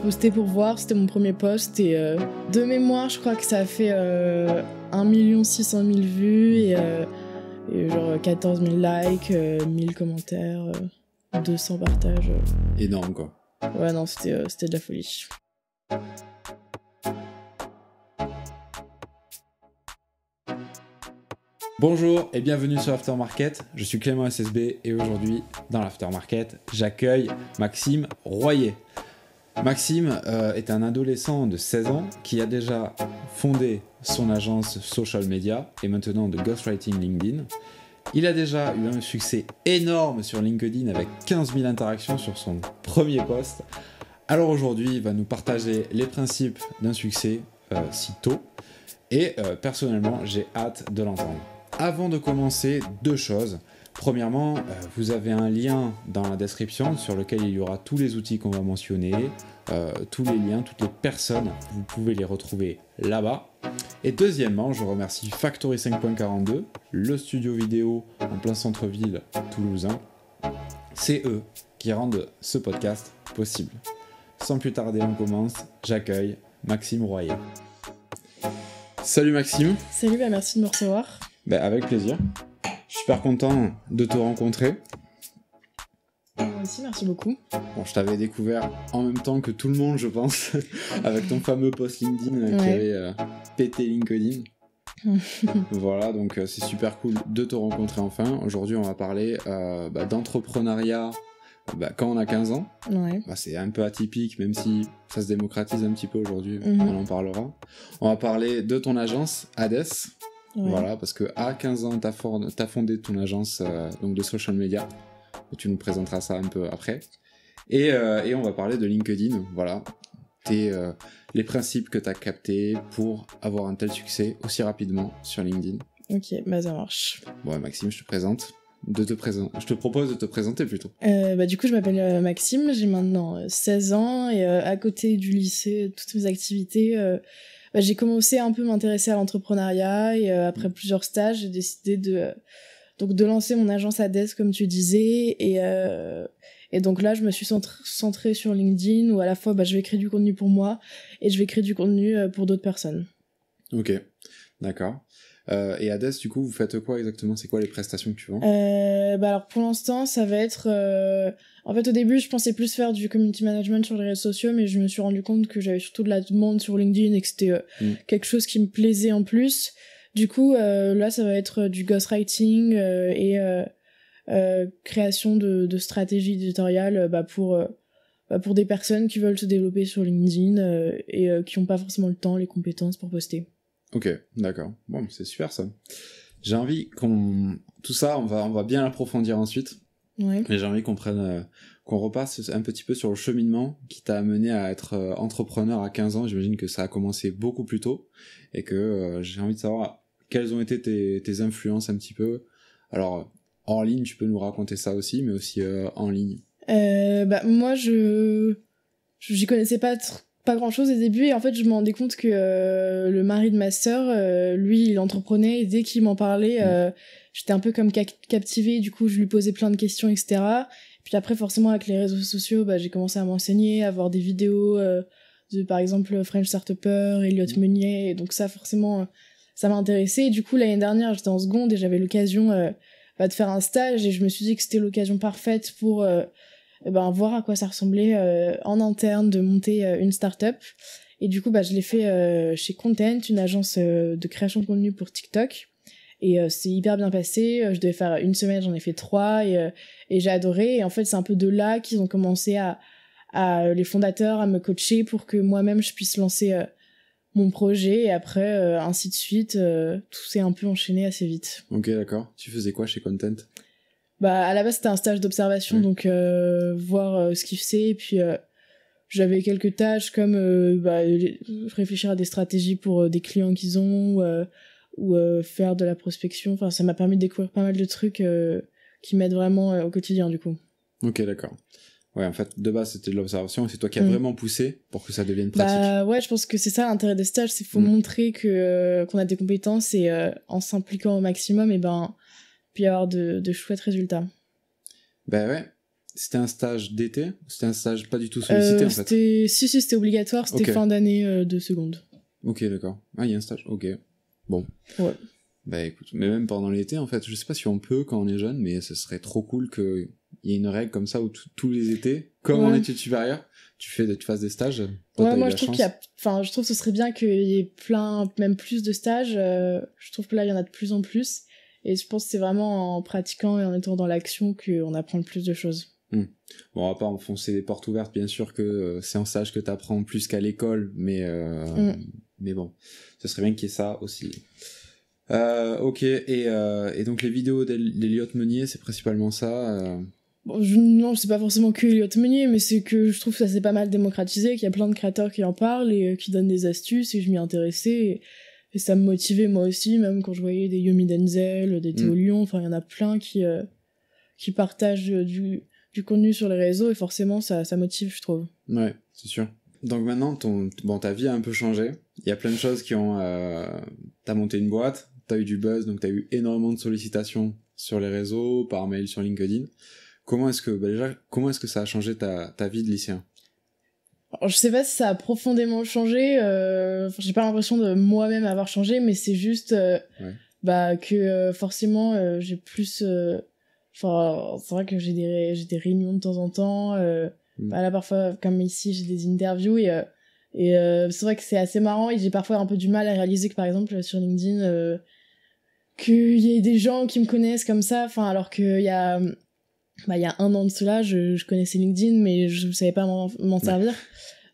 posté pour voir, c'était mon premier post et euh, de mémoire, je crois que ça a fait 1 600 000 vues et, euh, genre 14 000 likes, 1000 euh, commentaires, 200 partages. Énorme quoi. Ouais, non, c'était, c'était de la folie. Bonjour et bienvenue sur Aftermarket. Je suis Clément SSB et aujourd'hui, dans l'Aftermarket, j'accueille Maxime Royer. Maxime euh, est un adolescent de 16 ans qui a déjà fondé son agence social media et maintenant de ghostwriting LinkedIn. Il a déjà eu un succès énorme sur LinkedIn avec 15 000 interactions sur son premier post. Alors aujourd'hui, il va nous partager les principes d'un succès euh, si tôt. Et euh, personnellement, j'ai hâte de l'entendre. Avant de commencer, deux choses. Premièrement, vous avez un lien dans la description sur lequel il y aura tous les outils qu'on va mentionner, euh, tous les liens, toutes les personnes, vous pouvez les retrouver là-bas. Et deuxièmement, je remercie Factory 5.42, le studio vidéo en plein centre-ville toulousain. C'est eux qui rendent ce podcast possible. Sans plus tarder, on commence. J'accueille Maxime Royer. Salut Maxime. Salut, bah, merci de me recevoir. Bah, avec plaisir. Je suis super content de te rencontrer aussi, merci beaucoup. Bon, je t'avais découvert en même temps que tout le monde, je pense, avec ton fameux post LinkedIn euh, qui avait euh, pété LinkedIn. voilà, donc euh, c'est super cool de te rencontrer enfin. Aujourd'hui, on va parler bah, d'entrepreneuriat bah, quand on a 15 ans. Bah, c'est un peu atypique, même si ça se démocratise un petit peu aujourd'hui, mhm. on en parlera. On va parler de ton agence, Hades. Voilà, parce que à 15 ans, tu as, fondé ton agence donc de social media. Tu nous présenteras ça un peu après. Et, euh, on va parler de LinkedIn. Voilà. Tes, euh, les principes que tu as captés pour avoir un tel succès aussi rapidement sur LinkedIn. Ok, bah, ça marche. Bon, Maxime, je te présente. Je te propose de te présenter plutôt. Euh, bah, du coup, je m'appelle Maxime, j'ai maintenant 16 ans et à côté du lycée, toutes mes activités, bah, j'ai commencé un peu m'intéresser à l'entrepreneuriat et après mm. plusieurs stages, j'ai décidé de donc de lancer mon agence ADES comme tu disais et euh, et donc là je me suis centré sur LinkedIn où à la fois bah, je vais créer du contenu pour moi et je vais créer du contenu euh, pour d'autres personnes. Ok, d'accord. Euh, et Hades, du coup, vous faites quoi exactement C'est quoi les prestations que tu vends bah alors pour l'instant, ça va être. En fait, au début, je pensais plus faire du community management sur les réseaux sociaux, mais je me suis rendu compte que j'avais surtout de la demande sur LinkedIn et que c'était mm. quelque chose qui me plaisait en plus. Du coup, euh, là, ça va être euh, du ghostwriting euh, et création de, de stratégies éditoriales bah, pour, bah, pour des personnes qui veulent se développer sur LinkedIn et qui n'ont pas forcément le temps, les compétences pour poster. Ok, d'accord. Bon, c'est super ça. J'ai envie qu'on... Tout ça, on va, on va bien approfondir ensuite. Mais j'ai j'aimerais qu'on euh, qu'on repasse un petit peu sur le cheminement qui t'a amené à être euh, entrepreneur à 15 ans. J'imagine que ça a commencé beaucoup plus tôt et que euh, j'ai envie de savoir quelles ont été tes, influences un petit peu. Alors, en ligne, tu peux nous raconter ça aussi, mais aussi en ligne. bah, moi, je, j'y connaissais pas trop pas grand chose au début et en fait je me rendais compte que euh, le mari de ma sœur euh, lui il entreprenait et dès qu'il m'en parlait euh, j'étais un peu comme captivée du coup je lui posais plein de questions etc puis après forcément avec les réseaux sociaux bah, j'ai commencé à m'enseigner à voir des vidéos de par exemple French Startupper Elliot mm. Meunier donc ça forcément ça m'a intéressé et du coup l'année dernière j'étais en seconde et j'avais l'occasion bah, de faire un stage et je me suis dit que c'était l'occasion parfaite pour eh ben, voir à quoi ça ressemblait euh, en interne de monter euh, une start-up. Et du coup, bah, je l'ai fait euh, chez Content, une agence de création de contenu pour TikTok. Et c'est hyper bien passé. Je devais faire une semaine, j'en ai fait trois et, j'ai adoré. Et en fait, c'est un peu de là qu'ils ont commencé à, les fondateurs à me coacher pour que moi-même je puisse lancer mon projet et après ainsi de suite tout s'est un peu enchaîné assez vite. OK, d'accord. Tu faisais quoi chez Content bah à la base c'était un stage d'observation mm. donc euh, voir euh, ce qu'il faisait et puis euh, j'avais quelques tâches comme bah, réfléchir à des stratégies pour des clients qu'ils ont ou, faire de la prospection enfin ça m'a permis de découvrir pas mal de trucs qui m'aident vraiment au quotidien du coup ok d'accord ouais en fait de base c'était de l'observation et c'est toi qui as mm. vraiment poussé pour que ça devienne pratique bah, ouais je pense que c'est ça l'intérêt des stages c'est faut mm. montrer que qu'on a des compétences et en s'impliquant au maximum et ben puis avoir de, chouettes résultats. Ben ouais. C'était un stage d'été C'était un stage pas du tout euh, sollicité en fait Si, si, c'était obligatoire, c'était fin d'année euh, de seconde. Ok, d'accord. Ah, il y a un stage, ok. Bon. Ouais. Bah écoute, mais même pendant l'été en fait, je sais pas si on peut quand on est jeune, mais ce serait trop cool qu'il y ait une règle comme ça où tous les étés, comme en études supérieures, tu, fais, tu fasses des stages. ouais, moi je trouve qu'il y a. Enfin, je trouve que ce serait bien qu'il y ait plein, même plus de stages. Euh, je trouve que là, il y en a de plus en plus. Et je pense que c'est vraiment en pratiquant et en étant dans l'action qu'on apprend le plus de choses. Hmm. Bon, on va pas enfoncer les portes ouvertes, bien sûr que euh, c'est en sage que tu apprends plus qu'à l'école, mais, euh, hmm. mais bon, ce serait bien qu'il y ait ça aussi. Euh, ok, et, donc les vidéos d'Eliott Meunier, c'est principalement ça bon, je, Non, c'est pas forcément que Eliott Meunier, mais c'est que je trouve que ça s'est pas mal démocratisé, qu'il y a plein de créateurs qui en parlent et qui donnent des astuces, et je m'y intéressais et ça me motivait moi aussi même quand je voyais des Yomi Denzel des Théo mm. Lyon enfin il y en a plein qui euh, qui partagent euh, du, du contenu sur les réseaux et forcément ça ça motive je trouve ouais c'est sûr donc maintenant ton bon ta vie a un peu changé il y a plein de choses qui ont euh, t'as monté une boîte t'as eu du buzz donc t'as eu énormément de sollicitations sur les réseaux par mail sur LinkedIn comment est-ce que bah, déjà comment est-ce que ça a changé ta ta vie de lycéen je sais pas si ça a profondément changé. Euh, j'ai pas l'impression de moi-même avoir changé, mais c'est juste euh, bah que euh, forcément j'ai plus. Enfin, c'est vrai que j'ai des j'ai des réunions de temps en temps. Euh, mm. bah, là parfois, comme ici, j'ai des interviews et c'est vrai que c'est assez marrant et j'ai parfois un peu du mal à réaliser que par exemple sur LinkedIn qu'il y ait des gens qui me connaissent comme ça. Enfin, alors qu'il y a bah, il y a un an de cela, je, connaissais LinkedIn, mais je ne savais pas m'en servir.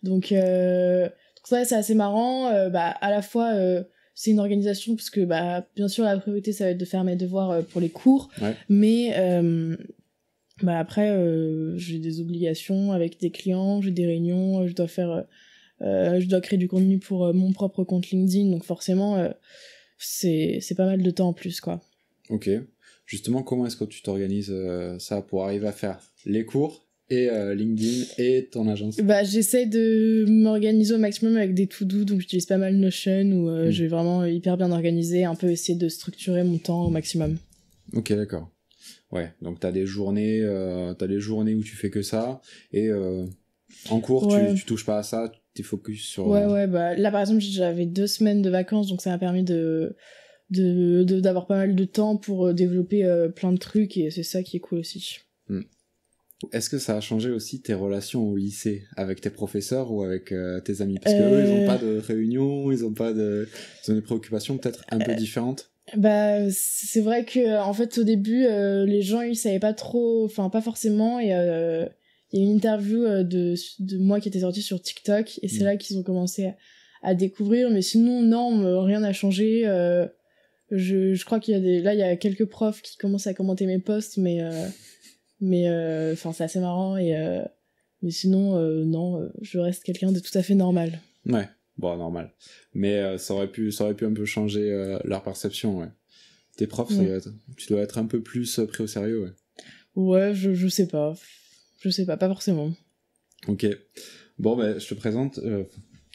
Donc, euh, ça, c'est assez marrant. Euh, bah, à la fois, euh, c'est une organisation, parce que bah, bien sûr, la priorité, ça va être de faire mes devoirs euh, pour les cours. Mais euh, bah, après, j'ai des obligations avec des clients, j'ai des réunions, je dois faire. je dois créer du contenu pour mon propre compte LinkedIn, donc forcément, c'est pas mal de temps en plus, quoi. Ok. Justement, comment est-ce que tu t'organises euh, ça pour arriver à faire les cours et euh, LinkedIn et ton agence bah, J'essaie de m'organiser au maximum avec des to-do, donc j'utilise pas mal Notion où euh, hmm. je vais vraiment hyper bien organiser, un peu essayer de structurer mon temps au maximum. Ok, d'accord. Ouais, donc t'as des journées, des journées où tu fais que ça et en cours tu, tu, touches pas à ça, t'es focus sur. Ouais, ouais, bah là par exemple j'avais deux semaines de vacances donc ça m'a permis de de d'avoir pas mal de temps pour euh, développer euh, plein de trucs et c'est ça qui est cool aussi. Hmm. Est-ce que ça a changé aussi tes relations au lycée avec tes professeurs ou avec euh, tes amis Parce que eux, ils ont pas de réunion, ils ont pas de, ont des préoccupations peut-être un peu différentes. Bah, c'est vrai que en fait au début, les gens ils savaient pas trop, enfin pas forcément et il y a une interview de, moi qui était sortie sur TikTok et c'est hmm. là qu'ils ont commencé à, découvrir. Mais sinon, non, rien n'a changé je, je crois qu'il y a des là il y a quelques profs qui commencent à commenter mes posts mais euh, mais euh, enfin c'est assez marrant et euh, mais sinon non je reste quelqu'un de tout à fait normal ouais bon normal mais ça aurait pu ça aurait pu un peu changer leur perception ouais tes profs tu dois être un peu plus pris au sérieux ouais ouais je je sais pas je sais pas pas forcément ok bon ben je te présente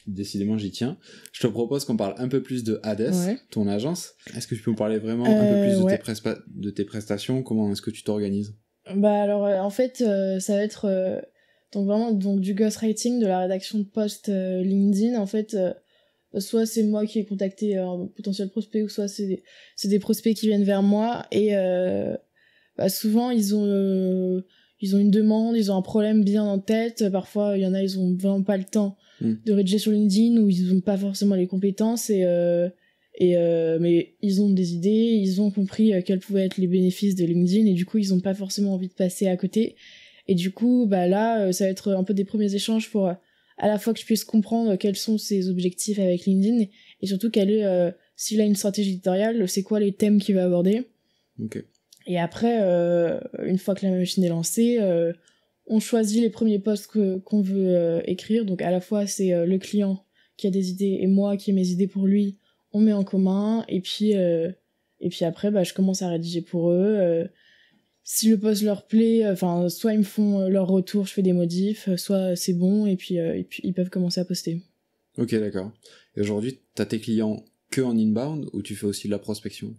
décidément j'y tiens. Je te propose qu'on parle un peu plus de Hades, ton agence. Est-ce que tu peux me parler vraiment un peu plus de, euh, tes prestations Comment est-ce que tu t'organises Bah alors euh, en fait euh, ça va être donc vraiment donc du ghostwriting, de la rédaction de posts LinkedIn en fait soit c'est moi qui ai contacté un potentiel prospect ou soit c'est des prospects qui viennent vers moi et bah, souvent ils ont ils ont une demande, ils ont un problème bien en tête. Parfois, il y en a, ils ont vraiment pas le temps hmm. de rédiger sur LinkedIn ou ils ont pas forcément les compétences et euh, et euh, mais ils ont des idées, ils ont compris euh, quels pouvaient être les bénéfices de LinkedIn et du coup, ils ont pas forcément envie de passer à côté. Et du coup, bah là, ça va être un peu des premiers échanges pour à la fois que je puisse comprendre quels sont ses objectifs avec LinkedIn et surtout quelle est s'il a une stratégie éditoriale, c'est quoi les thèmes qu'il va aborder. Okay. Et après, euh, une fois que la machine est lancée, euh, on choisit les premiers posts que, qu'on veut euh, écrire. Donc à la fois, c'est le client qui a des idées et moi qui ai mes idées pour lui. On met en commun. Et puis, et puis après, bah, je commence à rédiger pour eux. si le poste leur plaît, enfin, soit ils me font leur retour, je fais des modifs, soit c'est bon, et puis, et puis ils peuvent commencer à poster. Ok, d'accord. Et aujourd'hui, tu as tes clients que en inbound ou tu fais aussi de la prospection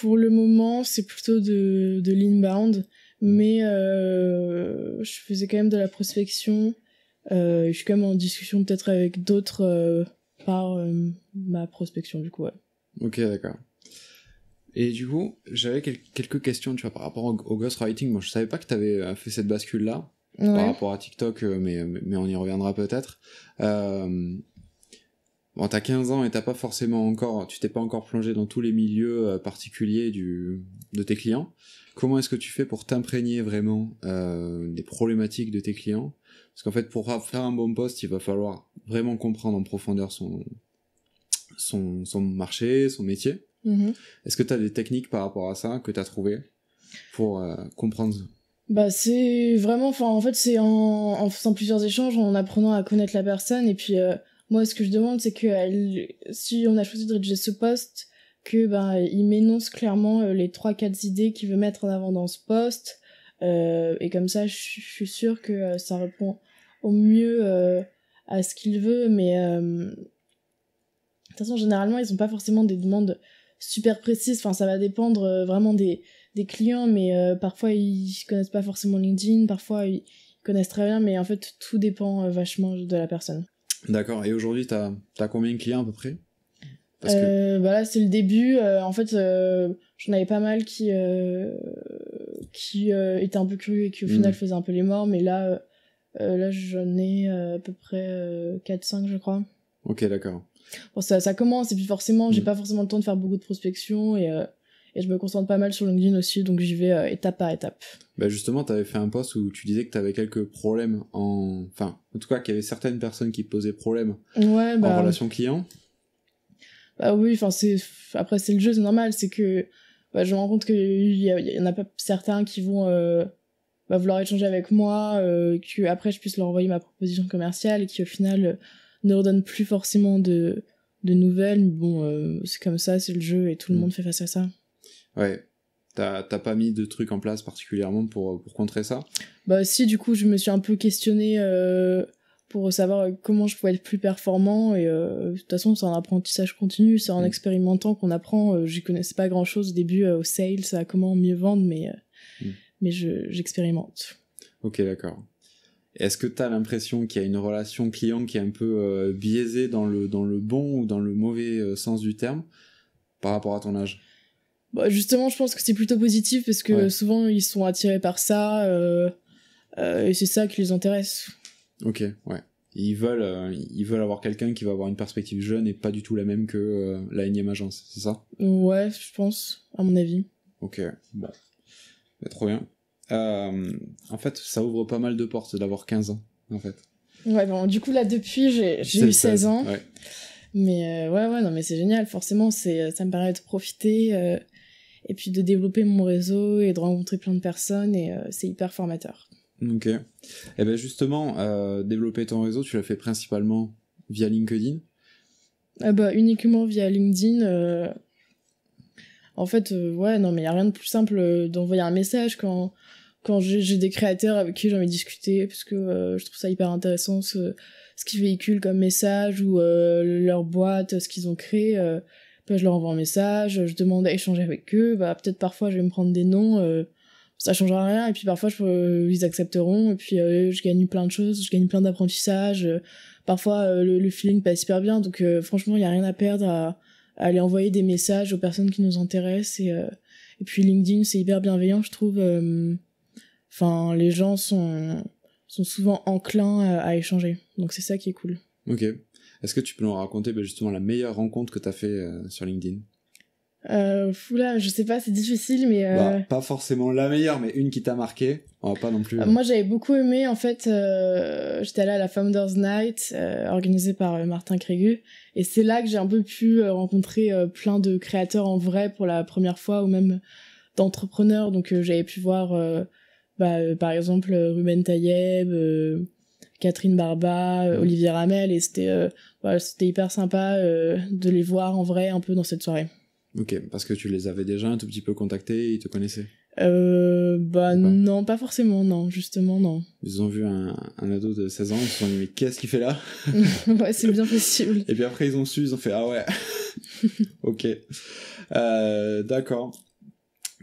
pour le moment, c'est plutôt de, de l'inbound, mais euh, je faisais quand même de la prospection. Euh, je suis quand même en discussion peut-être avec d'autres euh, par ma prospection, du coup. Ouais. Ok, d'accord. Et du coup, j'avais quelques questions tu vois, par rapport au, ghost ghostwriting. Moi, je savais pas que tu avais fait cette bascule-là. par rapport à TikTok, mais, mais on y reviendra peut-être. Euh, Bon, t'as 15 ans et t'as pas forcément encore, tu t'es pas encore plongé dans tous les milieux euh, particuliers du, de tes clients. Comment est-ce que tu fais pour t'imprégner vraiment euh, des problématiques de tes clients Parce qu'en fait, pour faire un bon poste, il va falloir vraiment comprendre en profondeur son, son, son marché, son métier. Mm-hmm. Est-ce que tu as des techniques par rapport à ça que tu as trouvées pour euh, comprendre bah c'est vraiment enfin en fait c'est en, faisant plusieurs échanges en apprenant à connaître la personne et puis moi, ce que je demande, c'est que si on a choisi de rédiger ce poste, que ben, il m'énonce clairement euh, les trois 4 idées qu'il veut mettre en avant dans ce poste, euh, et comme ça, je, suis sûre que euh, ça répond au mieux à ce qu'il veut. Mais de toute façon, généralement, ils n'ont pas forcément des demandes super précises. Enfin, ça va dépendre vraiment des, clients, mais parfois ils connaissent pas forcément LinkedIn, parfois ils connaissent très bien, mais en fait tout dépend vachement de la personne. D'accord. Et aujourd'hui, tu as, combien de clients à peu près Parce que... Voilà, euh, bah c'est le début. Euh, en fait, euh, j'en avais pas mal qui, qui étaient un peu curieux et qui au hmm. final faisaient un peu les morts. Mais là, là j'en ai à peu près 4-5, je crois. Ok, d'accord. Bon, ça, commence, et puis forcément, j'ai hmm. pas forcément le temps de faire beaucoup de prospection, et et je me concentre pas mal sur LinkedIn aussi, donc j'y vais euh, étape par étape. Bah justement, tu avais fait un post où tu disais que tu avais quelques problèmes en... Enfin, en tout cas, qu'il y avait certaines personnes qui posaient problème en bah, relation client. Bah oui, enfin, c'est... Après, c'est le jeu, c'est normal. C'est que bah, je me rends compte qu'il y, y, en a pas certains qui vont euh, bah, vouloir échanger avec moi, euh, que après je puisse leur envoyer ma proposition commerciale et qui au final euh, ne redonne plus forcément de, de nouvelles. Mais bon, c'est comme ça, c'est le jeu et tout le mm. monde fait face à ça. Ouais. T'as pas mis de trucs en place particulièrement pour, contrer ça Bah si, du coup, je me suis un peu questionné euh, pour savoir comment je pouvais être plus performant. Et euh, de toute façon, c'est un apprentissage continu, c'est en mm. expérimentant qu'on apprend. Euh, je connaissais pas grand-chose au début au sales, à comment mieux vendre, mais, mm. mais j'expérimente. ok, d'accord. Est-ce que t'as l'impression qu'il y a une relation client qui est un peu biaisée dans le, dans le bon ou dans le mauvais sens du terme par rapport à ton âge bah, justement, je pense que c'est plutôt positif parce que souvent ils sont attirés par ça euh, euh, et c'est ça qui les intéresse. Ok, ouais. ils veulent, euh, ils veulent avoir quelqu'un qui va avoir une perspective jeune et pas du tout la même que la énième agence, c'est ça Ouais, je pense, à mon avis. Ok, bon. Bah, trop bien. en fait, ça ouvre pas mal de portes d'avoir 15 ans, en fait. Ouais, bon, du coup, là, depuis, j'ai eu 16 ans. Ouais. Mais ouais, ouais, non, mais c'est génial. Forcément, c'est, ça me permet de profiter et puis de développer mon réseau et de rencontrer plein de personnes et euh, c'est hyper formateur. Ok. Et eh bien ben justement, euh, développer ton réseau, tu l'as fait principalement via LinkedIn ah bah, Uniquement via LinkedIn. Euh, en fait, ouais, non, mais il n'y a rien de plus simple d'envoyer un message quand, quand j'ai des créateurs avec qui j'en ai discuté, parce que je trouve ça hyper intéressant ce, ce qu'ils véhiculent comme message ou leur boîte, ce qu'ils ont créé je leur envoie un message, je demande à échanger avec eux. Bah, peut-être parfois je vais me prendre des noms, ça euh, ça changera rien. Et puis parfois euh, ils accepteront. Et puis euh, je gagne plein de choses, je gagne plein d'apprentissages. parfois le, feeling passe hyper bien. Donc franchement, il n'y a rien à perdre à, aller envoyer des messages aux personnes qui nous intéressent. Et, et puis LinkedIn, c'est hyper bienveillant, je trouve. Enfin, les gens sont, sont souvent enclins à, à échanger. Donc c'est ça qui est cool. Ok. Est-ce que tu peux nous raconter bah, justement la meilleure rencontre que tu as fait euh, sur LinkedIn euh, là, je sais pas, c'est difficile, mais. Euh, bah, pas forcément la meilleure, mais une qui t'a marqué. va oh, pas non plus. Euh, moi, j'avais beaucoup aimé, en fait, j'étais allée à la Founders Night, organisée par Martin Crégu. Et c'est là que j'ai un peu pu rencontrer plein de créateurs en vrai pour la première fois, ou même d'entrepreneurs. Donc, j'avais pu voir, bah, par exemple, Ruben Tayeb. Catherine Barba, euh, mm. Olivier Ramel, et c'était euh, c'était hyper sympa euh, de les voir en vrai un peu dans cette soirée. Ok, parce que tu les avais déjà un tout petit peu contactés, ils te connaissaient euh, bah non, pas forcément, non, justement, non. Ils ont vu un, ado de 16 ans, ils se sont dit, mais qu'est-ce qu'il fait là Ouais, c'est bien possible. Et puis après, ils ont su, ils ont fait, ah ouais, ok. D'accord.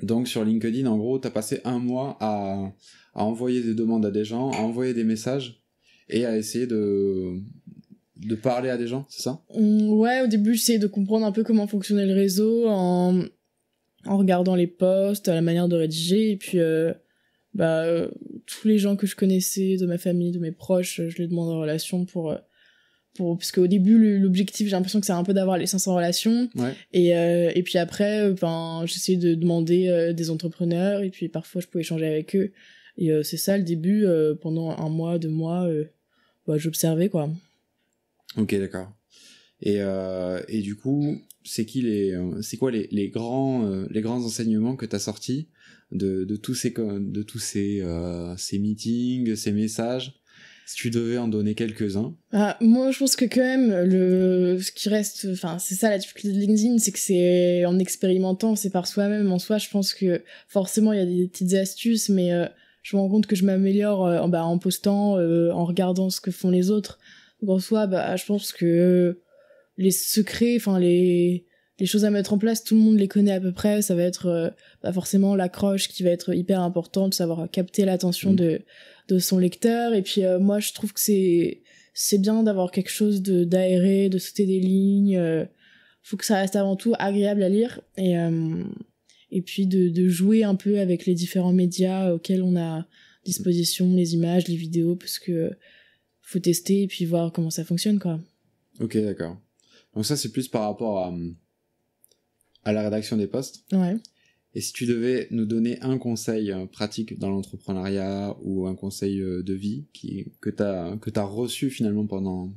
Donc sur LinkedIn, en gros, t'as passé un mois à envoyer des demandes à des gens, à envoyer des messages et à essayer de de parler à des gens, c'est ça mm, Ouais, au début, j'essayais de comprendre un peu comment fonctionnait le réseau en, en regardant les posts, la manière de rédiger, et puis euh, bah, euh, tous les gens que je connaissais, de ma famille, de mes proches, euh, je les demande en relation pour... pour parce qu'au début, l'objectif, j'ai l'impression que c'est un peu d'avoir les 500 relations, et, et puis après, ben, j'essayais de demander des entrepreneurs, et puis parfois, je pouvais échanger avec eux, et c'est ça le début, pendant un mois, deux mois bah, j'observais quoi. Ok, d'accord. Et, euh, et, du coup, c'est qui les, euh, c'est quoi les, les grands, euh, les grands enseignements que tu as sortis de, de, tous ces, de tous ces, ces meetings, ces messages Si tu devais en donner quelques-uns. Ah, moi, je pense que quand même, le, ce qui reste, enfin, c'est ça la difficulté de LinkedIn, c'est que c'est en expérimentant, c'est par soi-même. En soi, je pense que forcément, il y a des petites astuces, mais je me rends compte que je m'améliore euh, en, bah, en postant, euh, en regardant ce que font les autres. Donc en soi, bah, je pense que euh, les secrets, enfin les les choses à mettre en place, tout le monde les connaît à peu près. Ça va être bah, forcément l'accroche qui va être hyper importante, savoir capter l'attention mm. de, de son lecteur. Et puis moi, je trouve que c'est c'est bien d'avoir quelque chose de d'aéré, de sauter des lignes. faut que ça reste avant tout agréable à lire. Et et puis de, de, jouer un peu avec les différents médias auxquels on a disposition, les images, les vidéos, parce que faut tester et puis voir comment ça fonctionne, quoi. Ok, d'accord. Donc ça, c'est plus par rapport à, à la rédaction des postes. Ouais. Et si tu devais nous donner un conseil euh, pratique dans l'entrepreneuriat ou un conseil euh, de vie qui, que tu as, que as reçu finalement pendant,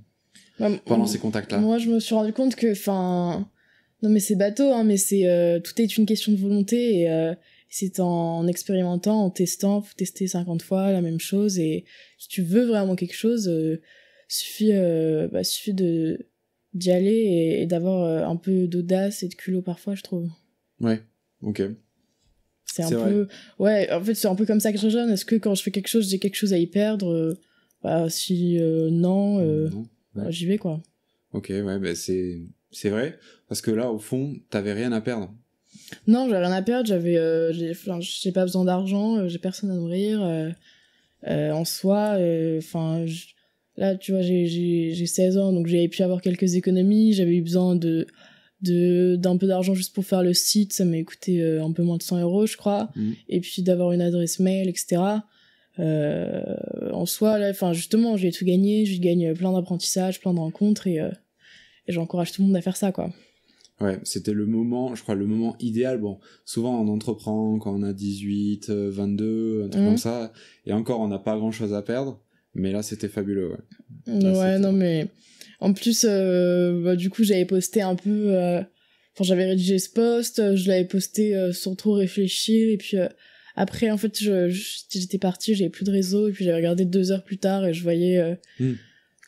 bah, pendant ces contacts-là Moi, je me suis rendu compte que, enfin non, mais c'est bateau, hein, mais c'est euh, tout est une question de volonté et euh, c'est en expérimentant, en testant, faut tester 50 fois la même chose et si tu veux vraiment quelque chose, euh, suffit, bah, suffit de d'y aller et, d'avoir un peu d'audace et de culot parfois, je trouve. Ouais, ok. C'est un peu, ouais, en fait c'est un peu comme ça que je jeune. Est-ce que quand je fais quelque chose, j'ai quelque chose à y perdre Bah si non, bah, j'y vais quoi. Ok, ouais, bah c'est c'est vrai, parce que là, au fond, t'avais rien à perdre. Non, j'avais rien à perdre, j'avais, euh, j'ai, pas besoin d'argent, euh, j'ai personne à nourrir. Euh, en soi, enfin, là, tu vois, j'ai, 16 ans, donc j'avais pu avoir quelques économies, j'avais eu besoin de, d'un peu d'argent juste pour faire le site, ça m'a coûté un peu moins de 100 euros, je crois, mm. et puis d'avoir une adresse mail, etc. en soi, là, enfin, justement, j'ai tout gagné, j'ai gagné plein d'apprentissages, plein de rencontres, et j'encourage tout le monde à faire ça, quoi. Ouais, c'était le moment, je crois, le moment idéal. Bon, souvent on entreprend quand on a 18, 22, euh, un truc comme mhm. ça. Et encore, on n'a pas grand chose à perdre. Mais là, c'était fabuleux, ouais. non, mais. En plus, euh, bah, du coup, j'avais posté un peu. Euh, enfin, j'avais rédigé ce post, je l'avais posté sans trop réfléchir. Et puis après, en fait, j'étais je, partie, j'avais plus de réseau. Et puis j'avais regardé deux heures plus tard et je voyais. Hmm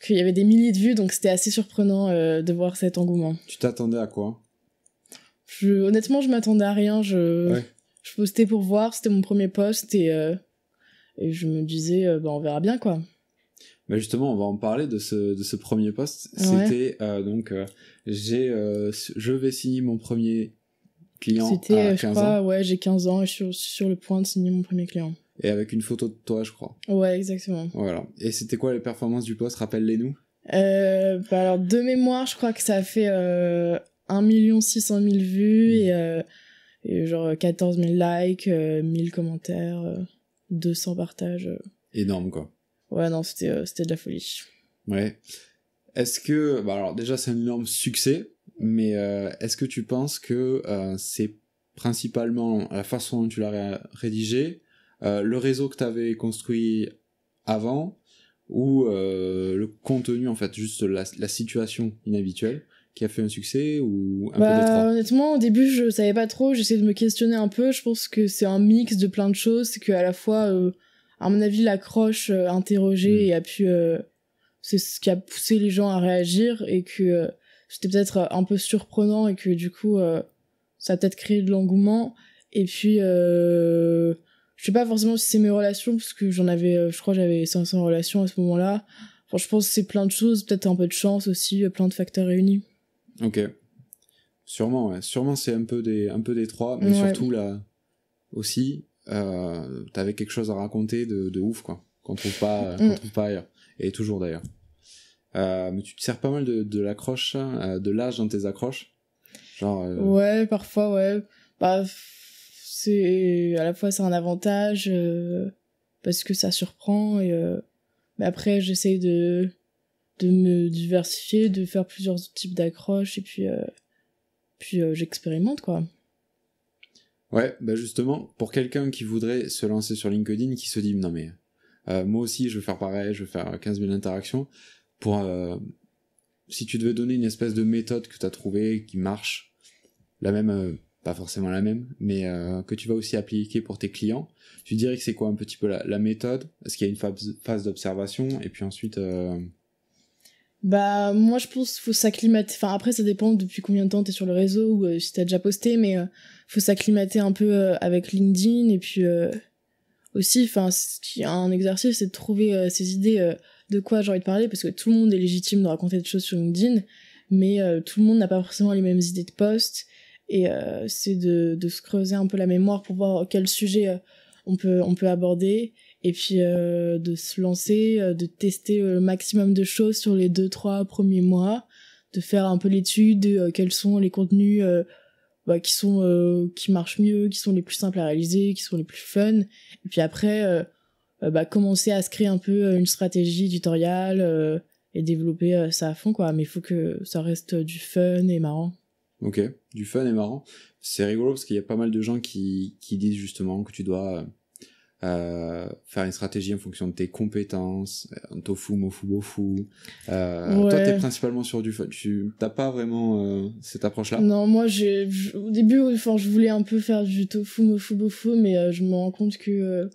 qu'il y avait des milliers de vues, donc c'était assez surprenant euh, de voir cet engouement. Tu t'attendais à quoi je, Honnêtement, je m'attendais à rien. Je, postais pour voir, c'était mon premier poste euh, et, je me disais, euh, bah, on verra bien quoi. Mais justement, on va en parler de ce, de ce premier poste. C'était donc, j'ai, je vais signer mon premier client à 15 ans. Ouais, j'ai 15 ans et je suis sur le point de signer mon premier client et avec une photo de toi, je crois. Ouais, exactement. Voilà. Et c'était quoi les performances du poste Rappelle-les-nous. Euh, bah alors, de mémoire, je crois que ça a fait euh, 1 600 000 vues et, euh, genre 14 000 likes, 1000 euh, commentaires, 200 partages. Énorme, quoi. Ouais, non, c'était c'était de la folie. Ouais. Est-ce que... Bah alors, déjà, c'est un énorme succès, mais est-ce que tu penses que c'est principalement la façon dont tu l'as rédigé euh, le réseau que tu avais construit avant ou euh, le contenu en fait juste la, situation inhabituelle qui a fait un succès ou un peu bah, Honnêtement, au début, je savais pas trop. J'essayais de me questionner un peu. Je pense que c'est un mix de plein de choses. C'est qu'à la fois, euh, à mon avis, l'accroche interrogée mm. et a pu. c'est ce qui a poussé les gens à réagir et que c'était peut-être un peu surprenant et que du coup, ça a peut-être créé de l'engouement. Et puis je sais pas forcément si c'est mes relations parce que j'en avais euh, je crois j'avais 500 relations à ce moment-là enfin je pense que c'est plein de choses peut-être un peu de chance aussi euh, plein de facteurs réunis ok sûrement ouais. sûrement c'est un peu des un peu des trois mais surtout là aussi euh, t'avais quelque chose à raconter de, ouf quoi qu'on trouve pas qu'on mm. trouve pas ailleurs et toujours d'ailleurs mais tu te sers pas mal de, l'accroche de l'âge dans tes accroches genre ouais parfois ouais bah, c'est euh, à la fois c'est un avantage euh, parce que ça surprend et euh, mais après j'essaye de de me diversifier de faire plusieurs types d'accroches et puis puis j'expérimente quoi ouais bah justement pour quelqu'un qui voudrait se lancer sur LinkedIn qui se dit non mais moi aussi je veux faire pareil je veux faire 15 000 interactions pour si tu devais donner une espèce de méthode que tu as trouvée qui marche la même pas forcément la même, mais euh, que tu vas aussi appliquer pour tes clients. Tu dirais que c'est quoi un petit peu la, méthode Est-ce qu'il y a une phase d'observation et puis ensuite euh, Bah moi je pense faut s'acclimater. Enfin après ça dépend depuis combien de temps tu es sur le réseau ou euh, si si as déjà posté, mais faut s'acclimater un peu avec LinkedIn et puis aussi, enfin un exercice c'est de trouver ses idées de quoi j'ai envie de parler parce que tout le monde est légitime de raconter des choses sur LinkedIn, mais tout le monde n'a pas forcément les mêmes idées de poste et euh, c'est de, de, se creuser un peu la mémoire pour voir quel sujet euh, on peut on peut aborder et puis euh, de se lancer euh, de tester le maximum de choses sur les deux trois premiers mois de faire un peu l'étude euh, quels sont les contenus bah, qui sont qui marchent mieux qui sont les plus simples à réaliser qui sont les plus fun et puis après bah, commencer à se créer un peu une stratégie éditoriale et développer ça à fond quoi mais il faut que ça reste du fun et marrant Ok, du fun et marrant. C'est rigolo parce qu'il y a pas mal de gens qui, qui disent justement que tu dois euh, euh, faire une stratégie en fonction de tes compétences, euh, tofu, mofu, bofu. Euh, Toi, t'es principalement sur du fun. Tu t'as pas vraiment cette approche-là. Non, moi, j'ai, au début, enfin, je voulais un peu faire du tofu, mofu, bofu, mais je me rends compte que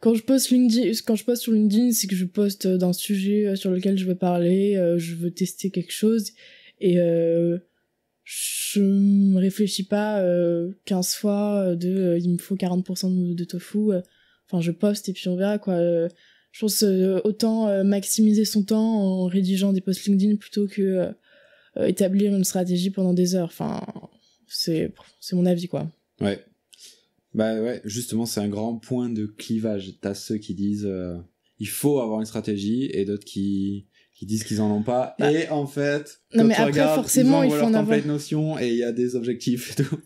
quand je poste LinkedIn, quand je poste sur LinkedIn, c'est que je poste d'un sujet sur lequel je veux parler, je veux tester quelque chose et je ne réfléchis pas 15 euh, fois euh, de euh, il me faut 40% de, tofu. Enfin, je poste et puis on verra quoi. je pense autant maximiser son temps en rédigeant des posts LinkedIn plutôt que établir une stratégie pendant des heures. Enfin, c'est mon avis quoi. Ouais. Bah ouais, justement, c'est un grand point de clivage. T'as ceux qui disent il faut avoir une stratégie et d'autres qui qui disent qu'ils en ont pas. Bah, et en fait, quand mais après, forcément, il faut leur template notion et il y a des objectifs et tout.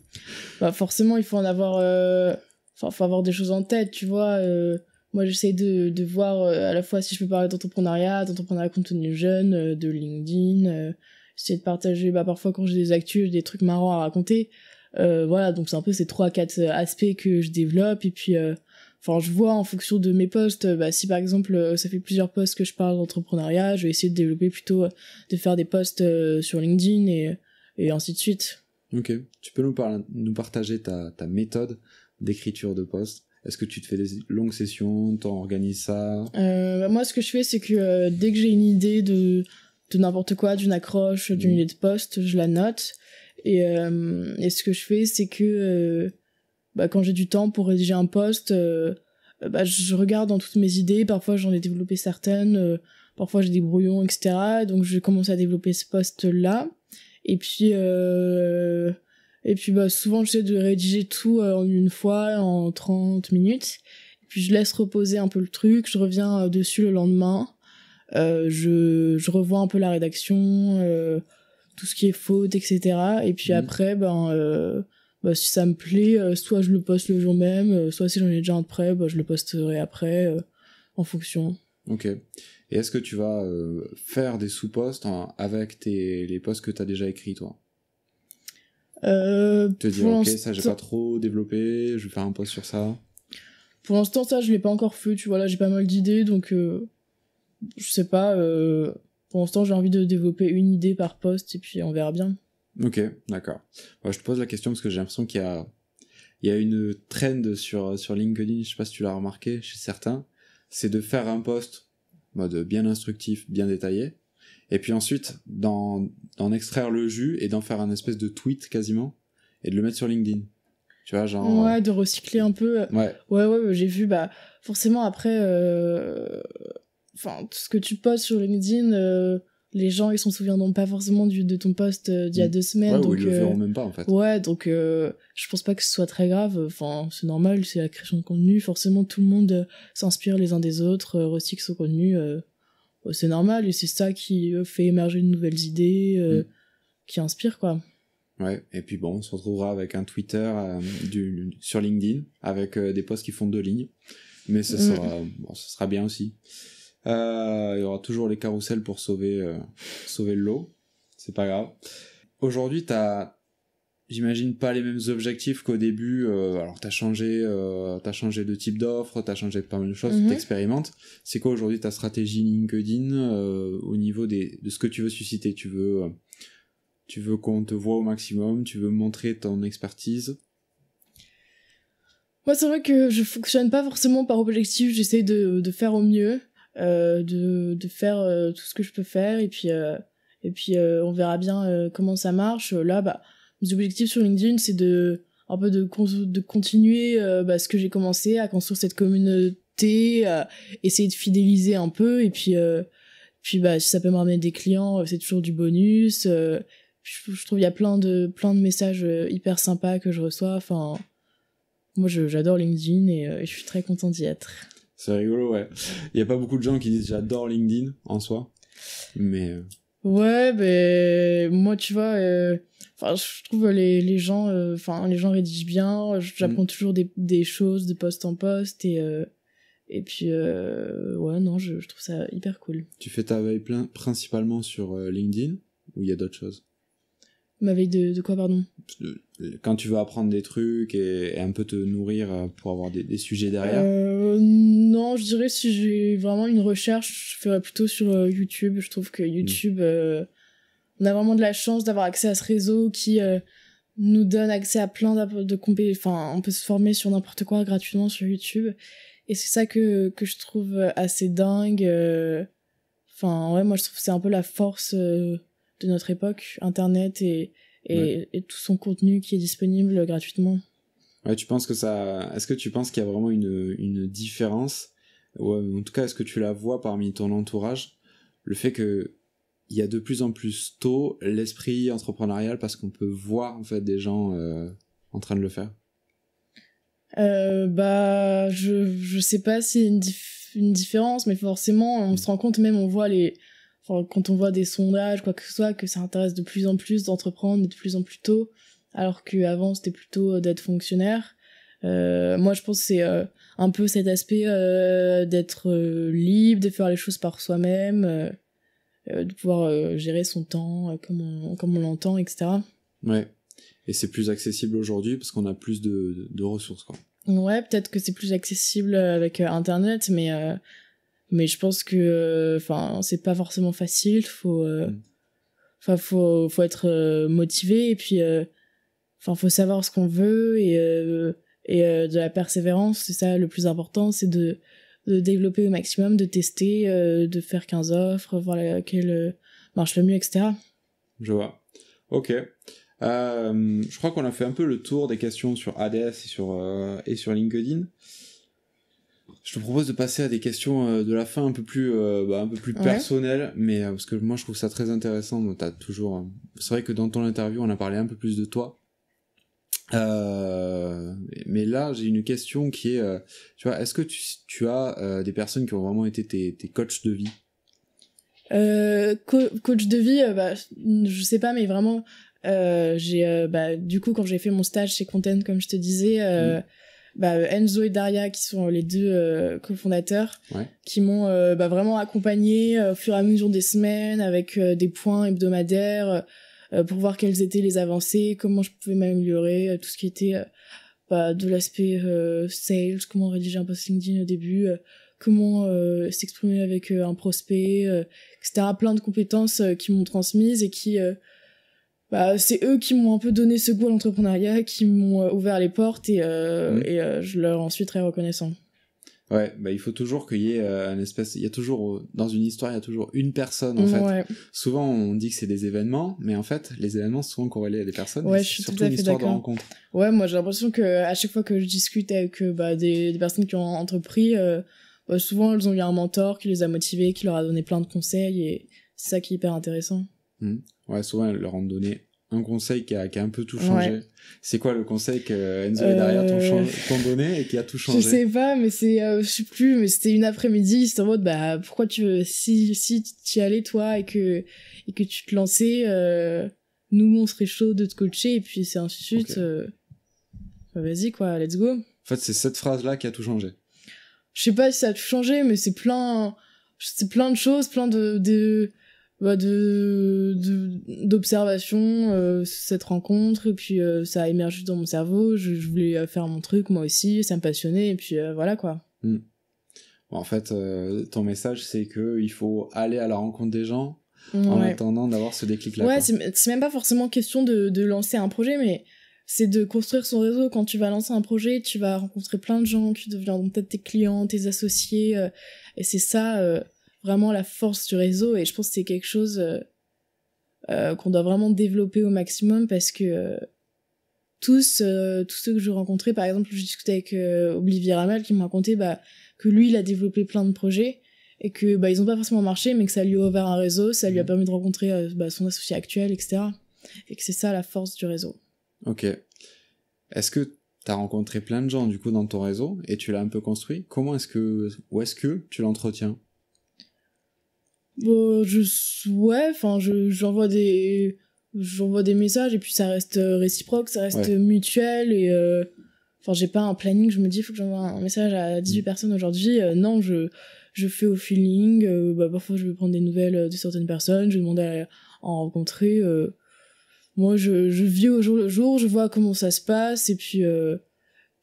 Bah, forcément, il faut en avoir. Euh... faut avoir des choses en tête, tu vois. Euh. Moi, j'essaie de, de voir euh, à la fois si je peux parler d'entrepreneuriat, d'entrepreneuriat contenu jeune, euh, de LinkedIn. j'essaie de partager, bah, parfois, quand j'ai des actus, des trucs marrants à raconter. voilà, donc c'est un peu ces trois, quatre aspects que je développe. Et puis, enfin je vois en fonction de mes posts euh, bah, si par exemple euh, ça fait plusieurs posts que je parle d'entrepreneuriat je vais essayer de développer plutôt euh, de faire des posts sur LinkedIn et, et ainsi de suite ok tu peux nous, parler, nous partager ta, ta méthode d'écriture de posts est-ce que tu te fais des longues sessions t'en organises ça bah, moi ce que je fais c'est que dès que j'ai une idée de de n'importe quoi d'une accroche d'une mmh. idée de poste je la note et, et ce que je fais c'est que bah, quand j'ai du temps pour rédiger un poste, euh, bah, je regarde dans toutes mes idées. Parfois, j'en ai développé certaines. Euh, parfois, j'ai des brouillons, etc. Donc, je commence à développer ce poste là Et puis, euh, et puis bah, souvent, j'essaie de rédiger tout euh, en une fois, en 30 minutes. Et puis, je laisse reposer un peu le truc. Je reviens dessus le lendemain. je, je revois un peu la rédaction, tout ce qui est faute, etc. Et puis mmh. après, ben bah, si ça me plaît, euh, soit je le poste le jour même, euh, soit si j'en ai déjà un de prêt, bah, je le posterai après, euh, en fonction. Ok. Et est-ce que tu vas faire des sous posts avec tes, les posts que tu as déjà écrits, toi euh, Te dire, ok, ça j'ai pas trop développé, je vais faire un post sur ça Pour l'instant, ça je l'ai pas encore fait, tu vois, là j'ai pas mal d'idées, donc je sais pas. pour l'instant, j'ai envie de développer une idée par post et puis on verra bien. Ok, d'accord. Moi, je te pose la question parce que j'ai l'impression qu'il y a, il y a une trend sur, sur LinkedIn, je sais pas si tu l'as remarqué chez certains, c'est de faire un post mode bien instructif, bien détaillé, et puis ensuite d'en, d'en extraire le jus et d'en faire un espèce de tweet quasiment, et de le mettre sur LinkedIn. Tu vois, genre... Ouais, euh, de recycler un peu. Ouais. Ouais, ouais, j'ai vu, bah, forcément après, euh... enfin, tout ce que tu postes sur LinkedIn, euh les gens ils s'en souviendront pas forcément du, de ton poste euh, d'il y a mm. deux semaines ouais, donc ils le euh, verront même pas en fait ouais donc euh, je pense pas que ce soit très grave enfin c'est normal c'est la création de contenu forcément tout le monde s'inspire les uns des autres recycle son contenu c'est normal et c'est ça qui fait émerger de nouvelles idées mm. qui inspire quoi Ouais, et puis bon, on se retrouvera avec un Twitter du, sur LinkedIn, avec des posts qui font deux lignes. Mais ce mm. sera, bon, sera bien aussi. Euh, il y aura toujours les carousels pour sauver, euh, sauver le lot. C'est pas grave. Aujourd'hui, t'as, j'imagine pas les mêmes objectifs qu'au début. Euh, alors t'as changé, changé de type d'offre, t'as changé de pas mal de choses, mhm. t'expérimentes. C'est quoi aujourd'hui ta stratégie LinkedIn au niveau de ce que tu veux susciter Tu veux, tu veux qu'on te voit au maximum, tu veux montrer ton expertise. Moi, c'est vrai que je fonctionne pas forcément par objectif. J'essaie de, faire au mieux. Euh, de, de, faire euh, tout ce que je peux faire et puis euh, et puis on verra bien comment ça marche là bah mes objectifs sur LinkedIn c'est de un peu de, de continuer bah, ce que j'ai commencé à construire cette communauté, essayer de fidéliser un peu et puis puis bah si ça peut me ramener des clients, c'est toujours du bonus. je, trouve il y a plein de plein de messages hyper sympas que je reçois. Enfin, moi j'adore LinkedIn et, et, je suis très contente d'y être. C'est rigolo, ouais. Il n'y a pas beaucoup de gens qui disent j'adore LinkedIn en soi, mais. Euh, ouais, ben moi, tu vois, euh, enfin, je trouve les, les gens, euh, enfin, les gens rédigent bien. J'apprends mm. toujours des, des, choses de poste en poste et et puis ouais, non, je, je, trouve ça hyper cool. Tu fais ta veille plein principalement sur LinkedIn ou il y a d'autres choses Ma veille de, quoi, pardon euh, Quand tu veux apprendre des trucs et, un peu te nourrir euh, pour avoir des, sujets derrière euh, Non, je dirais si j'ai vraiment une recherche, je ferais plutôt sur YouTube. Je trouve que YouTube, on a vraiment de la chance d'avoir accès à ce réseau qui nous donne accès à plein de, de compé... Enfin, on peut se former sur n'importe quoi gratuitement sur YouTube. Et c'est ça que, que je trouve assez dingue. Enfin, ouais, moi je trouve que c'est un peu la force de notre époque, Internet et, et, tout son contenu qui est disponible gratuitement. Ouais, tu penses que ça. Est-ce que tu penses qu'il y a vraiment une, différence euh, en tout cas, est-ce que tu la vois parmi ton entourage Le fait que il y a de plus en plus tôt l'esprit entrepreneurial parce qu'on peut voir en fait des gens euh, en train de le faire. Euh, bah, je je sais pas si y une différence, mais forcément, on se rend compte même, on voit les quand on voit des sondages, quoi que ce soit, que ça intéresse de plus en plus d'entreprendre et de plus en plus tôt, alors qu'avant c'était plutôt euh, d'être fonctionnaire. Euh, moi, je pense que c'est euh, un peu cet aspect d'être libre, de faire les choses par soi-même, de pouvoir gérer son temps comme on, l'entend, etc. Ouais. Et c'est plus accessible aujourd'hui parce qu'on a plus de, de ressources, quoi. Ouais, peut-être que c'est plus accessible avec Internet, mais mais je pense que euh, enfin c'est pas forcément facile faut euh, mm. enfin faut faut être euh, motivé et puis enfin faut savoir ce qu'on veut et et de la persévérance c'est ça le plus important c'est de de développer au maximum de tester de faire 15 offres voir laquelle marche le mieux etc je vois ok je crois qu'on a fait un peu le tour des questions sur ADS et sur, et sur LinkedIn. Je te propose de passer à des questions euh, de la fin un peu plus, euh, bah, un peu plus personnelles, mais euh, parce que moi je trouve ça très intéressant. As toujours. C'est vrai que dans ton interview, on a parlé un peu plus de toi. mais là, j'ai une question qui est, tu vois, est-ce que tu, as des personnes qui ont vraiment été tes, coachs de vie Coach de vie, bah, je sais pas, mais vraiment, j'ai, bah, du coup, quand j'ai fait mon stage chez Content, comme je te disais, mm. Bah, euh, Enzo et Daria qui sont euh, les deux euh, cofondateurs qui m'ont bah, vraiment accompagné au fur et à mesure des semaines avec des points hebdomadaires pour voir quelles étaient les avancées, comment je pouvais m'améliorer, tout ce qui était bah, de l'aspect sales, comment rédiger un post LinkedIn au début, comment s'exprimer avec un prospect, etc. Plein de compétences qui m'ont transmises et qui bah, c'est eux qui m'ont un peu donné ce goût à l'entrepreneuriat, qui m'ont euh, ouvert les portes et, euh, mm. et euh, je leur en suis très reconnaissant. Ouais, bah il faut toujours qu'il y ait un espèce, il y a toujours dans une histoire, il y a toujours une personne en fait. Souvent on dit que c'est des événements, mais en fait les événements sont souvent corrélés à des personnes. surtout une histoire de rencontre. Ouais, moi j'ai l'impression que à chaque fois que je discute avec bah, des, des, personnes qui ont entrepris, bah, souvent elles ont eu un mentor qui les a motivés, qui leur a donné plein de conseils et c'est ça qui est hyper intéressant. Hmm. Ouais, souvent, elles leur ont donné un conseil qui a, qui a un peu tout changé. C'est quoi le conseil que Enzo est derrière ton, donné euh, et qui a tout changé Je sais pas, mais c'est, euh, je sais plus, mais c'était une après-midi, c'était en mode, bah, pourquoi tu, si, si tu y allais toi et que, et que tu te lançais, euh, nous, on serait chaud de te coacher et puis c'est ainsi de suite. Euh, bah, vas-y, quoi, let's go. En fait, c'est cette phrase-là qui a tout changé. Je sais pas si ça a tout changé, mais c'est plein, c'est plein de choses, plein de, de bah, de d'observation euh, cette rencontre et puis euh, ça a émergé dans mon cerveau je, voulais euh, faire mon truc moi aussi ça me passionnait et puis voilà quoi hmm. en fait ton message c'est que il faut aller à la rencontre des gens en attendant d'avoir ce déclic là ouais c'est même pas forcément question de, de lancer un projet mais c'est de construire son réseau quand tu vas lancer un projet tu vas rencontrer plein de gens qui deviendront peut-être tes clients tes associés et c'est ça vraiment la force du réseau et je pense que c'est quelque chose euh, euh, qu'on doit vraiment développer au maximum parce que euh, tous, tous ceux que je rencontrais, par exemple, je discutais avec Olivier Ramel, qui me racontait bah, que lui, il a développé plein de projets et que bah, ils n'ont pas forcément marché, mais que ça lui a ouvert un réseau, ça lui a mmh. permis de rencontrer bah, son associé actuel, etc. Et que c'est ça la force du réseau. Ok. Est-ce que tu as rencontré plein de gens du coup dans ton réseau et tu l'as un peu construit Comment est-ce que, ou est-ce que tu l'entretiens Bon, euh, je ouais, enfin je j'envoie des j'envoie des messages et puis ça reste euh, réciproque, ça reste mutuel et euh, enfin j'ai pas un planning, je me dis faut que j'envoie un message à 18 mm. personnes aujourd'hui. non, je je fais au feeling, bah, parfois je vais prendre des nouvelles de certaines personnes, je vais demander à, en rencontrer moi je, je vis au jour le jour, je vois comment ça se passe et puis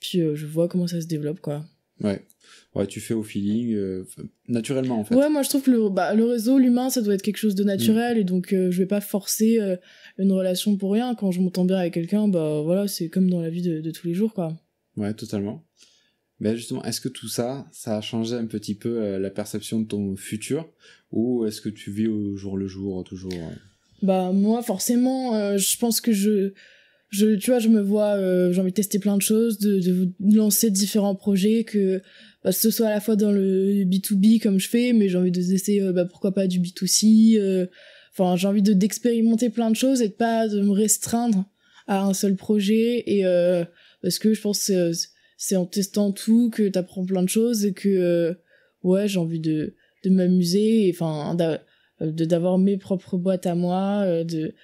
puis je vois comment ça se développe quoi. Ouais ouais, tu fais au feeling, euh, naturellement en fait. Ouais, moi je trouve que le, bah, le réseau, l'humain, ça doit être quelque chose de naturel mm. et donc euh, je vais pas forcer euh, une relation pour rien. Quand je m'entends bien avec quelqu'un, bah voilà, c'est comme dans la vie de, de, tous les jours quoi. Ouais, totalement. Mais justement, est-ce que tout ça, ça a changé un petit peu la perception de ton futur ou est-ce que tu vis au jour le jour toujours Bah moi forcément, je pense que je je tu vois je me vois euh, j'ai envie de tester plein de choses de, de lancer différents projets que bah, ce soit à la fois dans le B2B comme je fais mais j'ai envie de tester euh, bah, pourquoi pas du B2C euh, enfin j'ai envie de d'expérimenter plein de choses et de pas de me restreindre à un seul projet et parce que je pense que c'est en testant tout que tu apprends plein de choses et que ouais j'ai envie de de m'amuser enfin de d'avoir mes propres boîtes à moi de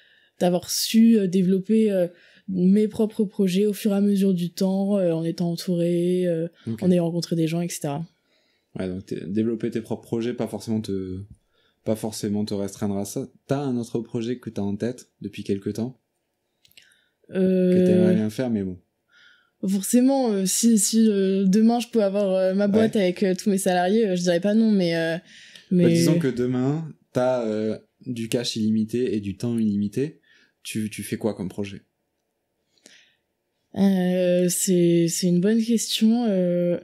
d'avoir su développer mes propres projets au fur et à mesure du temps, euh, en étant entouré, euh, en ayant rencontré des gens, etc. Ouais, donc développer tes propres projets, pas forcément te, pas forcément te restreindre à ça. T'as un autre projet que t'as en tête depuis quelques temps Que euh, t'aimerais bien faire, mais bon. Forcément, si, si demain je peux avoir ma boîte avec tous mes salariés, je dirais pas non, mais. Bah, mais... disons que demain, t'as du cash illimité et du temps illimité. tu fais quoi comme projet euh, c'est une bonne question. Euh,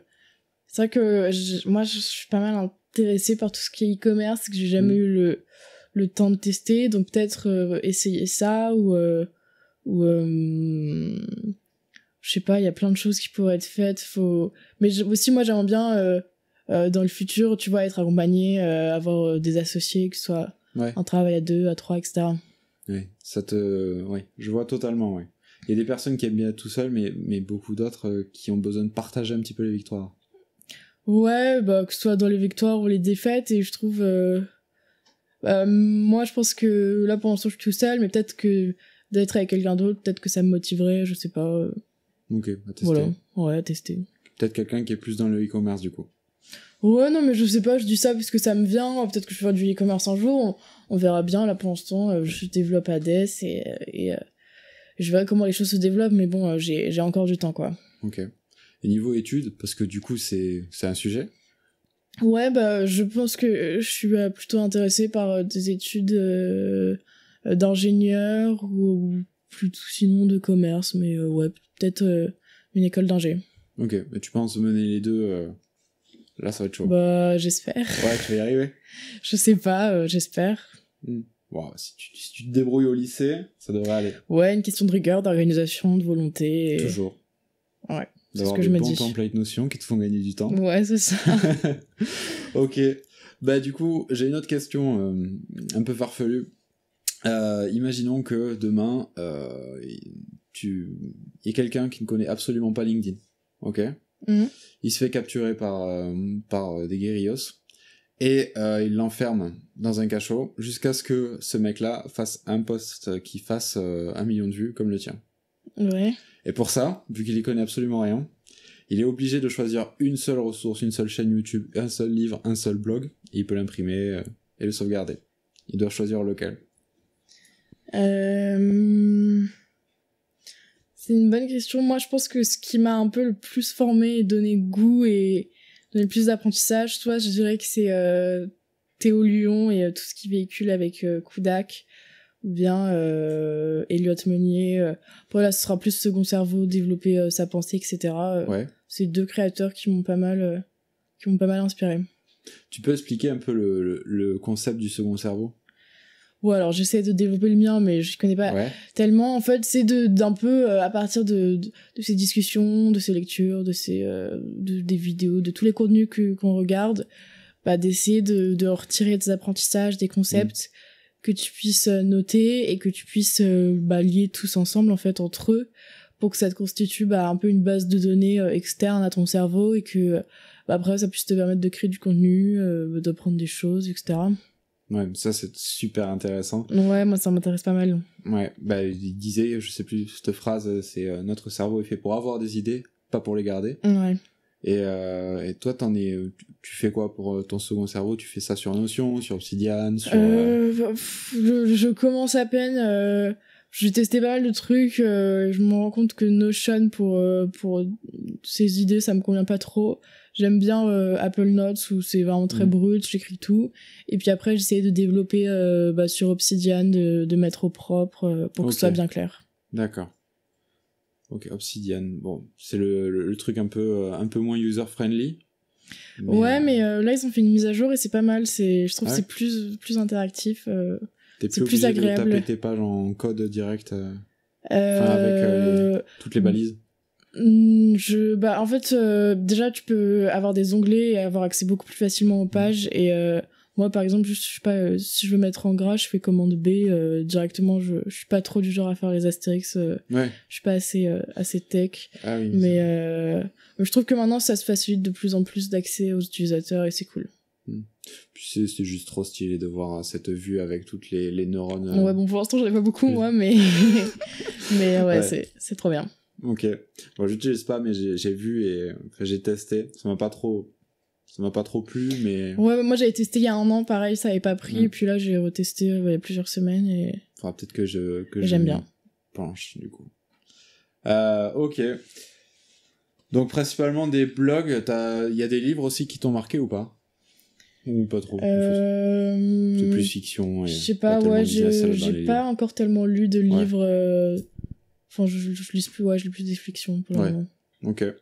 c'est vrai que moi, je suis pas mal intéressée par tout ce qui est e-commerce, que j'ai jamais mm. eu le, le temps de tester. Donc peut-être euh, essayer ça ou... Euh, ou euh, je sais pas, il y a plein de choses qui pourraient être faites. Faut... Mais aussi, moi, j'aimerais bien, dans le futur, tu vois, être accompagné, avoir des associés, que ce soit ouais. travail à deux, à trois, etc. Oui, ça te... Oui, je vois totalement, oui. Il y a des personnes qui aiment bien être tout seul, mais, mais beaucoup d'autres euh, qui ont besoin de partager un petit peu les victoires. Ouais, bah, que ce soit dans les victoires ou les défaites, et je trouve. Euh, bah, moi, je pense que là, pour l'instant, je suis tout seul, mais peut-être que d'être avec quelqu'un d'autre, peut-être que ça me motiverait, je sais pas. Ok, à tester. ouais, à tester. Peut-être quelqu'un qui est plus dans le e-commerce, du coup. Ouais, non, mais je sais pas, je dis ça parce que ça me vient. Hein, peut-être que je fais du e-commerce un jour. On, verra bien. Là, pour l'instant, euh, je développe Hades et, je verrai comment les choses se développent, mais bon, euh, j'ai encore du temps, quoi. Ok. Et niveau études, parce que du coup, c'est un sujet Ouais, bah, je pense que euh, je suis euh, plutôt intéressée par des études d'ingénieur ou, plutôt sinon de commerce, mais ouais, peut-être une école d'ingé. Ok, mais tu penses mener les deux Là, ça va être chaud. Bah, j'espère. Ouais, tu vas y arriver. je sais pas, j'espère. Hmm. Wow, si, tu, te débrouilles au lycée, ça devrait aller. Ouais, une question de rigueur, d'organisation, de volonté. Toujours. Ouais. C'est ce que je me dis. templates notions qui te font gagner du temps. Ouais, c'est ça. ok. Bah, du coup, j'ai une autre question euh, un peu farfelue. Euh, imaginons que demain, euh, tu... il y a quelqu'un qui ne connaît absolument pas LinkedIn. Ok mhm. Il se fait capturer par, par des guérillos et euh, il l'enferme dans un cachot jusqu'à ce que ce mec-là fasse un poste qui fasse euh, un million de vues comme le tien. Ouais. Et pour ça, vu qu'il y connaît absolument rien, il est obligé de choisir une seule ressource, une seule chaîne YouTube, un seul livre, un seul blog. il peut l'imprimer euh, et le sauvegarder. Il doit choisir lequel. C'est une bonne question. Moi, je pense que ce qui m'a un peu le plus formé et donné goût et plus d'apprentissage. Toi, je dirais que c'est euh, Théo Lyon et euh, tout ce qui véhicule avec euh, Koudak ou bien euh, Elliot Meunier. voilà euh. ce sera plus second cerveau, développer sa pensée, etc. Ouais. C'est deux créateurs qui m'ont pas mal, qui m'ont pas mal inspiré. Tu peux expliquer un peu le concept du second cerveau ou alors j'essaie de développer le mien mais je connais pas tellement en fait c'est de d'un peu euh, à partir de, de, ces discussions de ces lectures de ces euh, de, des vidéos de tous les contenus que qu'on regarde bah d'essayer de de retirer des apprentissages des concepts mm. que tu puisses euh, noter et que tu puisses bah, lier tous ensemble en fait entre eux pour que ça te constitue bah, un peu une base de données externe à ton cerveau et que bah, après ça puisse te permettre de créer du contenu d'apprendre des choses etc Ouais, ça c'est super intéressant. Ouais, moi ça m'intéresse pas mal. Ouais, bah il disait, je sais plus cette phrase, c'est euh, notre cerveau est fait pour avoir des idées, pas pour les garder. Ouais. Et, euh, et toi, t'en es, tu fais quoi pour euh, ton second cerveau Tu fais ça sur Notion, sur Obsidian, sur. Euh, je, je, commence à peine j'ai testé pas mal de trucs. Euh, je me rends compte que Notion pour euh, ses pour ces idées, ça me convient pas trop. J'aime bien euh, Apple Notes où c'est vraiment très mm. brut, j'écris tout. Et puis après, j'essayais de développer bah, sur Obsidian, de, mettre au propre pour que ce soit bien clair. D'accord. Ok, Obsidian. Bon, c'est le, truc un peu un peu moins user friendly. Ouais, mais là ils ont fait une mise à jour et c'est pas mal. C'est, je trouve, que c'est plus plus interactif. T'es plus, agréable. De taper tes pages en code direct, euh, avec euh, euh, toutes les mm, balises. Mm, je, bah, en fait, déjà, tu peux avoir des onglets et avoir accès beaucoup plus facilement aux mm. pages. Et moi, par exemple, je, pas, si je veux mettre en gras, je fais commande B directement. Je, suis pas trop du genre à faire les astérix. Ouais. Je suis pas assez, assez tech. Ah mais je trouve que maintenant, ça se facilite de plus en plus d'accès aux utilisateurs et c'est cool. Puis juste trop stylé de voir hein, cette vue avec toutes les, les neurones. Euh. Ouais, bon, pour l'instant, j'en ai pas beaucoup, moi, mais. mais ouais, c'est trop bien. Ok. Bon, j'utilise pas, mais j'ai vu et j'ai testé. Ça m'a pas trop. Ça m'a pas trop plu, mais. Ouais, moi j'avais testé il y a un an, pareil, ça avait pas pris. Et mm. puis là, j'ai retesté il y a plusieurs semaines. Et... peut-être que je. Que j'aime bien. Penche, du coup. Euh, ok. Donc, principalement des blogs. Il y a des livres aussi qui t'ont marqué ou pas ou pas trop euh, C'est plus fiction. Je sais pas, ouais, j'ai pas encore tellement lu de livres. Euh, enfin, je, lis plus, ouais, je lis plus des fictions pour Ok. Euh,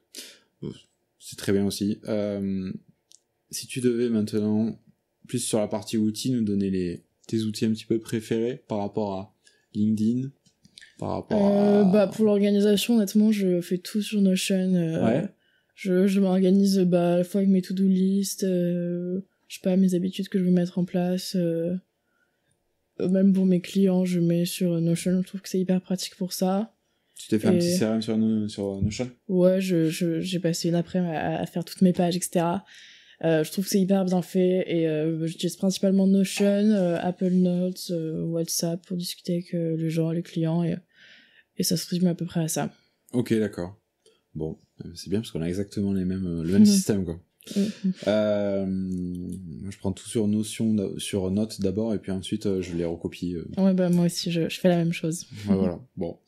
c'est très bien aussi. si tu devais maintenant, plus sur la partie outils, nous donner les, tes outils un petit peu préférés par rapport à LinkedIn, par rapport à... Bah, pour l'organisation, honnêtement, je fais tout sur Notion. Je, je m'organise bah, à la fois avec mes to-do list, je sais pas, mes habitudes que je veux mettre en place. Euh, euh, même pour mes clients, je mets sur Notion. Je trouve que c'est hyper pratique pour ça. Tu t'es fait un petit CRM sur, Notion Ouais, j'ai je, passé une après-midi à, faire toutes mes pages, etc. Euh, je trouve que c'est hyper bien fait et j'utilise principalement Notion, Apple Notes, WhatsApp pour discuter avec les gens, les clients et, et ça se résume à peu près à ça. Ok, d'accord. Bon, c'est bien parce qu'on a exactement les mêmes, le mm. même système quoi. Euh, je prends tout sur notion, sur note d'abord, et puis ensuite euh, je les recopie. Euh. Ouais, bah, moi aussi, je, fais la même chose. voilà, bon.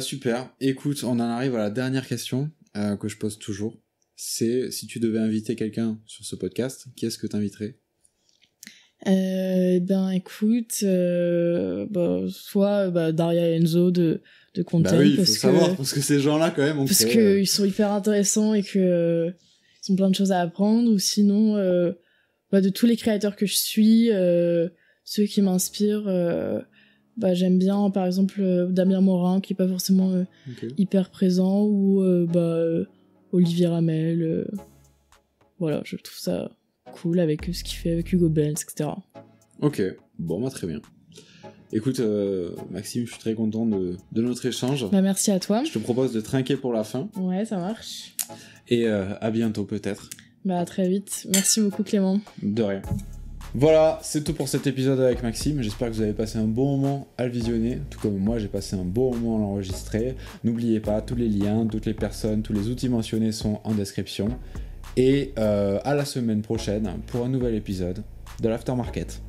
super. Écoute, on en arrive à la dernière question que je pose toujours. C'est si tu devais inviter quelqu'un sur ce podcast, qui est-ce que tu inviterais ben écoute, bah, soit bah, Daria Enzo de de Content, bah oui, parce faut que, savoir parce que ces gens-là quand même, on parce ils sont hyper intéressants et que ils ont plein de choses à apprendre, ou sinon, euh, bah, de tous les créateurs que je suis, euh, ceux qui m'inspirent, euh, bah, j'aime bien, par exemple, Damien Morin, qui est pas forcément hyper présent, ou bah, Olivier Ramel. voilà, je trouve ça cool avec ce qu'il fait avec Hugo Benz, etc. Ok, bon, bah, très bien. Écoute, Maxime, je suis très content de, de notre échange. Bah, merci à toi. Je te propose de trinquer pour la fin. Ouais, ça marche. Et euh, à bientôt peut-être. Bah, très vite. Merci beaucoup, Clément. De rien. Voilà, c'est tout pour cet épisode avec Maxime. J'espère que vous avez passé un bon moment à le visionner, tout comme moi j'ai passé un bon moment à l'enregistrer. N'oubliez pas, tous les liens, toutes les personnes, tous les outils mentionnés sont en description. Et euh, à la semaine prochaine pour un nouvel épisode de l'Aftermarket.